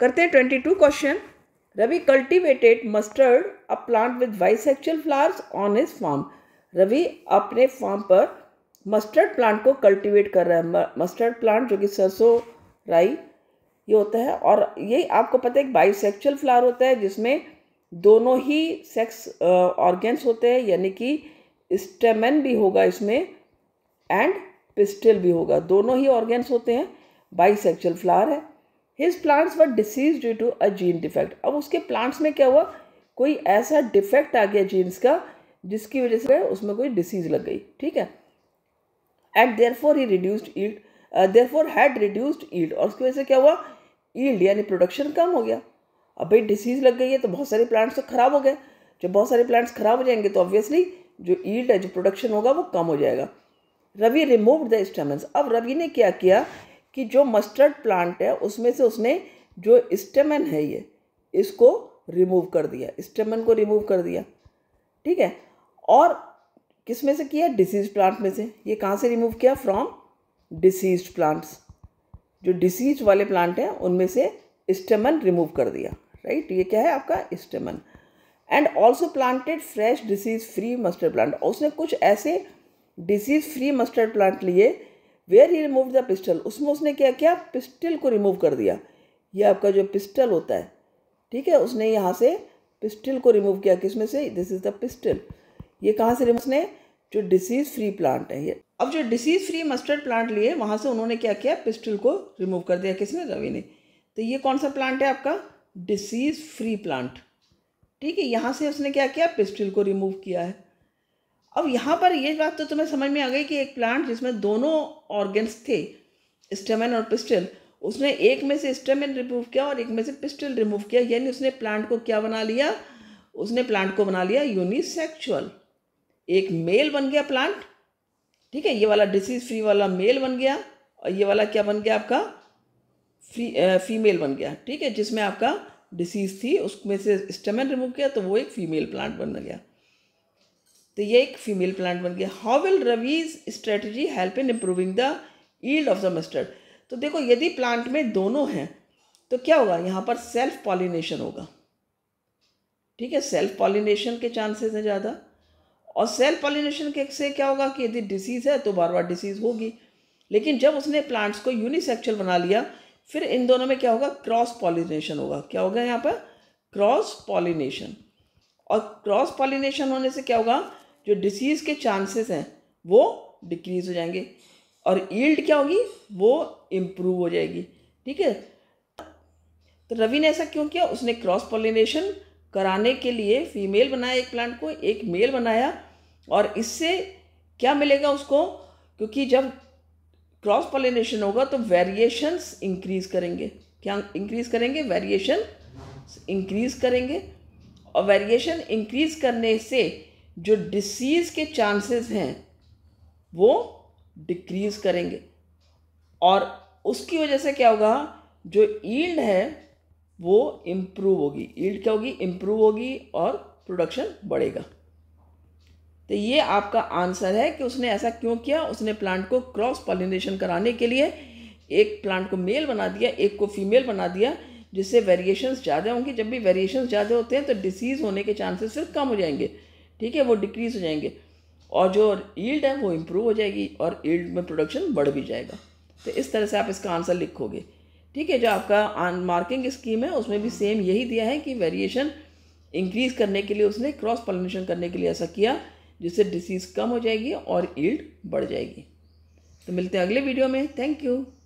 करते हैं twenty two question Ravi cultivated mustard a plant with actual flowers on his farm Ravi अपने farm पर mustard plant को cultivate कर रहा है मस्टर्ड प्लांट जो कि सरसों राई ये होता है और ये आपको पता है एक बाइसेक्चुअल फ्लावर होता है जिसमें दोनों ही सेक्स ऑर्गेन्स होते हैं यानी कि स्टेमन भी होगा इसमें एंड पिस्टल भी होगा दोनों ही ऑर्गेन्स होते हैं बाइसेक्चुअल फ्लावर है his plants were disease due to a gene defect अब उसके प्लांट्स में क्या हुआ कोई ऐसा डिफेक्ट आ गया जीन्स का जिसकी वजह से उसमें कोई डिसीज लग गई ठीक है and therefore he reduced yield therefore had reduced yield और उसकी वजह से क्या हुआ ईल्ड यानी प्रोडक्शन कम हो गया अब भाई डिसीज लग गई है तो बहुत सारे प्लांट्स तो खराब हो गए जब बहुत सारे प्लांट्स खराब हो जाएंगे तो ऑब्वियसली जो ईल्ड है जो प्रोडक्शन होगा वो कम हो जाएगा रवि रिमूव द स्टेमेंस अब रवि ने क्या किया कि जो मस्टर्ड प्लांट है उसमें से उसने जो स्टेमन है ये इसको रिमूव कर दिया स्टेमन को रिमूव कर दिया ठीक है और किस में से किया डिसीज प्लांट में से ये कहाँ से रिमूव किया फ्रॉम डिसीज प्लांट्स जो डिसीज वाले प्लांट हैं उनमें से स्टेमन रिमूव कर दिया राइट ये क्या है आपका stamen and also planted fresh disease free mustard plant उसने कुछ ऐसे डिसीज फ्री मस्टर्ड प्लांट लिए where he remove the pistil उसमें उसने क्या किया पिस्टल को रिमूव कर दिया ये आपका जो पिस्टल होता है ठीक है उसने यहाँ से पिस्टल को रिमूव किया किसमें से दिस इज़ द पिस्टल ये कहाँ से रिमूव उसने जो डिसीज़ फ्री प्लांट है ये अब जो डिसीज़ फ्री मस्टर्ड प्लांट लिए वहाँ से उन्होंने क्या किया पिस्टल को रिमूव कर दिया किसने रवि ने तो ये कौन सा प्लांट है आपका डिसीज़ फ्री प्लांट ठीक है यहाँ से उसने क्या किया पिस्टल को रिमूव किया है अब यहाँ पर ये बात तो तुम्हें समझ में आ गई कि एक प्लांट जिसमें दोनों ऑर्गन्स थे स्टेमन और पिस्टल उसने एक में से स्टेमन रिमूव किया और एक में से पिस्टल रिमूव किया यानी उसने प्लांट को क्या बना लिया उसने प्लांट को बना लिया यूनिसेक्चुअल एक मेल बन गया प्लांट ठीक है ये वाला डिसीज फ्री वाला मेल बन गया और ये वाला क्या बन गया आपका फ्री फीमेल बन गया ठीक है जिसमें आपका डिसीज थी उसमें से स्टेमन रिमूव किया तो वो एक फीमेल प्लांट बन गया तो ये एक फीमेल प्लांट बन गया how will Ravi's strategy help in improving the yield of the mustard तो देखो यदि प्लांट में दोनों हैं तो क्या होगा यहाँ पर सेल्फ पॉलिनेशन होगा ठीक है सेल्फ पॉलिनेशन के चांसेस हैं ज़्यादा और सेल्फ पॉलिनेशन के से क्या होगा कि यदि डिसीज़ है तो बार बार डिसीज़ होगी लेकिन जब उसने प्लांट्स को यूनिसेक्चुअल बना लिया फिर इन दोनों में क्या होगा क्रॉस पॉलिनेशन होगा क्या होगा यहाँ पर क्रॉस पॉलिनेशन और क्रॉस पॉलिनेशन होने से क्या होगा जो डिसीज़ के चांसेस हैं वो डिक्रीज़ हो जाएंगे और ईल्ड क्या होगी वो इम्प्रूव हो जाएगी ठीक है तो रवि ने ऐसा क्यों किया उसने क्रॉस पॉलिनेशन कराने के लिए फीमेल बनाया एक प्लांट को एक मेल बनाया और इससे क्या मिलेगा उसको क्योंकि जब क्रॉस पॉलिनेशन होगा तो वेरिएशंस इंक्रीज करेंगे क्या इंक्रीज करेंगे वेरिएशन इंक्रीज करेंगे और वेरिएशन इंक्रीज करने से जो डिसीज़ के चांसेस हैं वो डिक्रीज़ करेंगे और उसकी वजह से क्या होगा जो ईल्ड है वो इम्प्रूव होगी ईल्ड क्या होगी इम्प्रूव होगी और प्रोडक्शन बढ़ेगा तो ये आपका आंसर है कि उसने ऐसा क्यों किया उसने प्लांट को क्रॉस पॉलिनेशन कराने के लिए एक प्लांट को मेल बना दिया एक को फीमेल बना दिया जिससे वेरिएशंस ज़्यादा होंगी जब भी वेरिएशंस ज़्यादा होते हैं तो डिसीज़ होने के चांसेस फिर कम हो जाएंगे ठीक है वो डिक्रीज हो जाएंगे और जो ईल्ड है वो इम्प्रूव हो जाएगी और ईल्ड में प्रोडक्शन बढ़ भी जाएगा तो इस तरह से आप इसका आंसर लिखोगे ठीक है जो आपका मार्किंग स्कीम है उसमें भी सेम यही दिया है कि वेरिएशन इंक्रीज करने के लिए उसने क्रॉस पॉलिनेशन करने के लिए ऐसा किया जिससे डिसीज़ कम हो जाएगी और ईल्ड बढ़ जाएगी तो मिलते हैं अगले वीडियो में थैंक यू